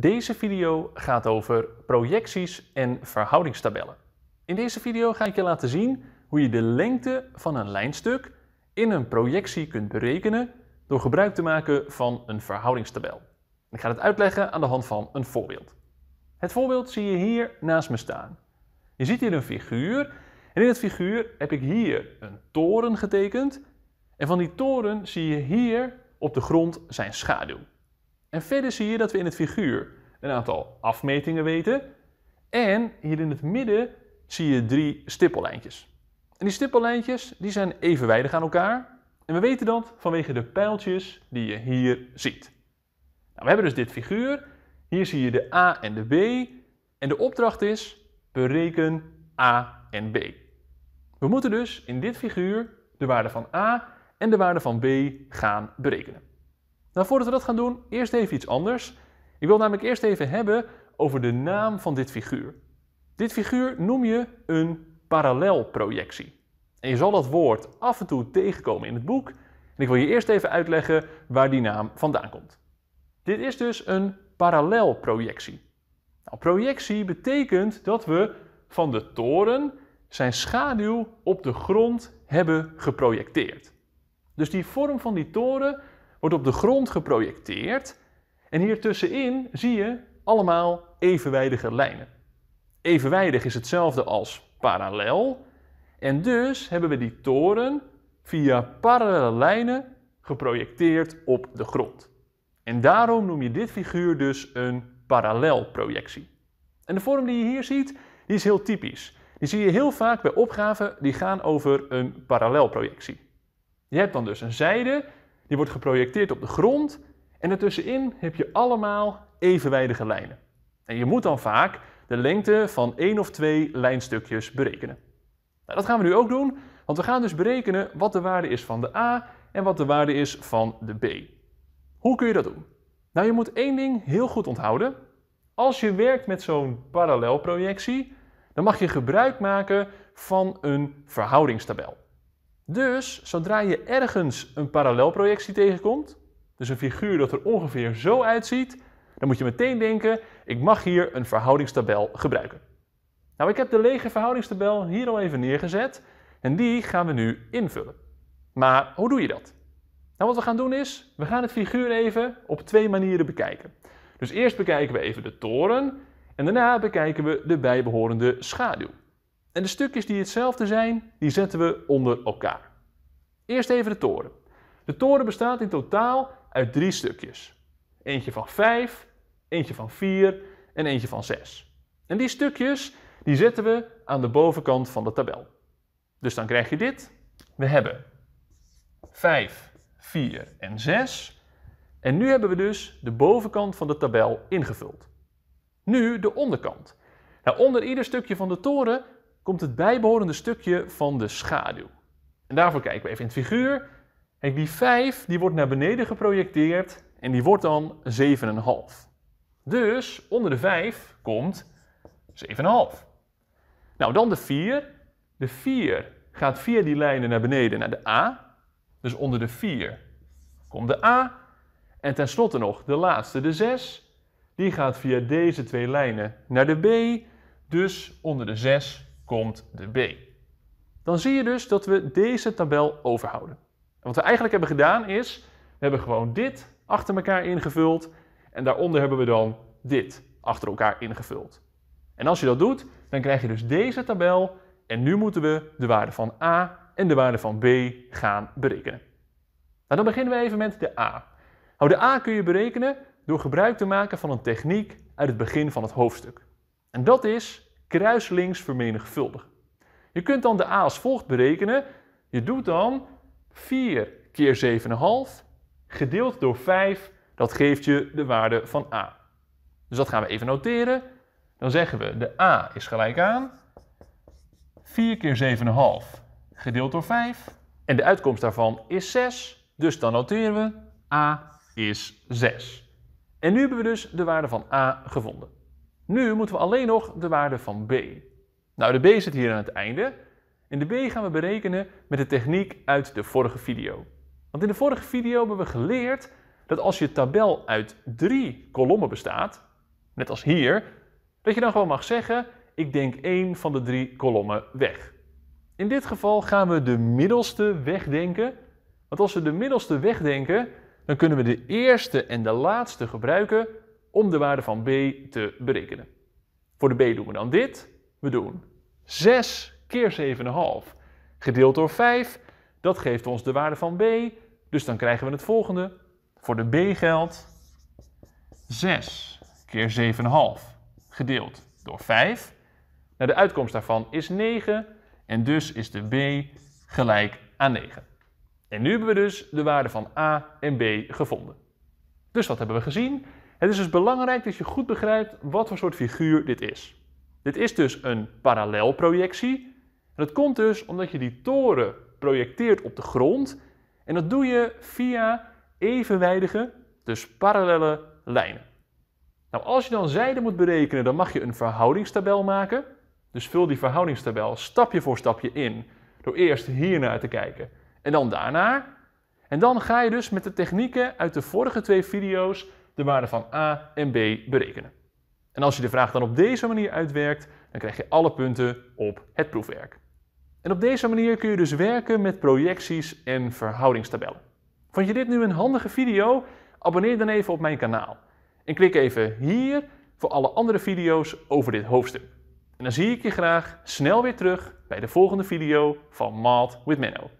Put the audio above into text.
Deze video gaat over projecties en verhoudingstabellen. In deze video ga ik je laten zien hoe je de lengte van een lijnstuk in een projectie kunt berekenen door gebruik te maken van een verhoudingstabel. Ik ga het uitleggen aan de hand van een voorbeeld. Het voorbeeld zie je hier naast me staan. Je ziet hier een figuur en in het figuur heb ik hier een toren getekend en van die toren zie je hier op de grond zijn schaduw. En verder zie je dat we in het figuur een aantal afmetingen weten. En hier in het midden zie je drie stippellijntjes. En die stippellijntjes die zijn evenwijdig aan elkaar. En we weten dat vanwege de pijltjes die je hier ziet. Nou, we hebben dus dit figuur. Hier zie je de A en de B. En de opdracht is bereken A en B. We moeten dus in dit figuur de waarde van A en de waarde van B gaan berekenen. Nou, voordat we dat gaan doen, eerst even iets anders. Ik wil namelijk eerst even hebben over de naam van dit figuur. Dit figuur noem je een parallelprojectie. En je zal dat woord af en toe tegenkomen in het boek. En ik wil je eerst even uitleggen waar die naam vandaan komt. Dit is dus een parallelprojectie. Nou, projectie betekent dat we van de toren zijn schaduw op de grond hebben geprojecteerd. Dus die vorm van die toren wordt op de grond geprojecteerd. En hier tussenin zie je allemaal evenwijdige lijnen. Evenwijdig is hetzelfde als parallel. En dus hebben we die toren via parallele lijnen geprojecteerd op de grond. En daarom noem je dit figuur dus een parallelprojectie. En de vorm die je hier ziet, die is heel typisch. Die zie je heel vaak bij opgaven die gaan over een parallelprojectie. Je hebt dan dus een zijde die wordt geprojecteerd op de grond en ertussenin heb je allemaal evenwijdige lijnen. En je moet dan vaak de lengte van één of twee lijnstukjes berekenen. Nou, dat gaan we nu ook doen, want we gaan dus berekenen wat de waarde is van de A en wat de waarde is van de B. Hoe kun je dat doen? Nou, je moet één ding heel goed onthouden. Als je werkt met zo'n parallelprojectie, dan mag je gebruik maken van een verhoudingstabel. Dus zodra je ergens een parallelprojectie tegenkomt, dus een figuur dat er ongeveer zo uitziet, dan moet je meteen denken, ik mag hier een verhoudingstabel gebruiken. Nou, ik heb de lege verhoudingstabel hier al even neergezet en die gaan we nu invullen. Maar hoe doe je dat? Nou, wat we gaan doen is, we gaan het figuur even op twee manieren bekijken. Dus eerst bekijken we even de toren en daarna bekijken we de bijbehorende schaduw. En de stukjes die hetzelfde zijn, die zetten we onder elkaar. Eerst even de toren. De toren bestaat in totaal uit drie stukjes. Eentje van 5, eentje van 4 en eentje van 6. En die stukjes die zetten we aan de bovenkant van de tabel. Dus dan krijg je dit. We hebben 5, 4 en 6. En nu hebben we dus de bovenkant van de tabel ingevuld. Nu de onderkant. Nou, onder ieder stukje van de toren komt het bijbehorende stukje van de schaduw. En daarvoor kijken we even in het figuur. En die 5 die wordt naar beneden geprojecteerd en die wordt dan 7,5. Dus onder de 5 komt 7,5. Nou, dan de 4. De 4 gaat via die lijnen naar beneden naar de A. Dus onder de 4 komt de A. En tenslotte nog de laatste, de 6. Die gaat via deze twee lijnen naar de B. Dus onder de 6 komt de B. Dan zie je dus dat we deze tabel overhouden. wat we eigenlijk hebben gedaan is, we hebben gewoon dit achter elkaar ingevuld en daaronder hebben we dan dit achter elkaar ingevuld. En als je dat doet, dan krijg je dus deze tabel en nu moeten we de waarde van A en de waarde van B gaan berekenen. Nou, dan beginnen we even met de A. Nou, de A kun je berekenen door gebruik te maken van een techniek uit het begin van het hoofdstuk. En dat is kruislinks vermenigvuldigen. Je kunt dan de a als volgt berekenen. Je doet dan 4 keer 7,5 gedeeld door 5. Dat geeft je de waarde van a. Dus dat gaan we even noteren. Dan zeggen we de a is gelijk aan 4 keer 7,5 gedeeld door 5. En de uitkomst daarvan is 6. Dus dan noteren we a is 6. En nu hebben we dus de waarde van a gevonden. Nu moeten we alleen nog de waarde van b. Nou, de b zit hier aan het einde. En de b gaan we berekenen met de techniek uit de vorige video. Want in de vorige video hebben we geleerd dat als je tabel uit drie kolommen bestaat, net als hier, dat je dan gewoon mag zeggen, ik denk één van de drie kolommen weg. In dit geval gaan we de middelste wegdenken. Want als we de middelste wegdenken, dan kunnen we de eerste en de laatste gebruiken om de waarde van b te berekenen. Voor de b doen we dan dit. We doen 6 keer 7,5 gedeeld door 5. Dat geeft ons de waarde van b. Dus dan krijgen we het volgende. Voor de b geldt 6 keer 7,5 gedeeld door 5. Nou, de uitkomst daarvan is 9 en dus is de b gelijk aan 9. En nu hebben we dus de waarde van a en b gevonden. Dus wat hebben we gezien? Het is dus belangrijk dat je goed begrijpt wat voor soort figuur dit is. Dit is dus een parallelprojectie. En dat komt dus omdat je die toren projecteert op de grond. En dat doe je via evenwijdige, dus parallele lijnen. Nou, als je dan zijde moet berekenen, dan mag je een verhoudingstabel maken. Dus vul die verhoudingstabel stapje voor stapje in. Door eerst hiernaar te kijken en dan daarnaar. En dan ga je dus met de technieken uit de vorige twee video's de waarde van a en b berekenen. En als je de vraag dan op deze manier uitwerkt, dan krijg je alle punten op het proefwerk. En op deze manier kun je dus werken met projecties en verhoudingstabellen. Vond je dit nu een handige video? Abonneer dan even op mijn kanaal. En klik even hier voor alle andere video's over dit hoofdstuk. En dan zie ik je graag snel weer terug bij de volgende video van Math with Menno.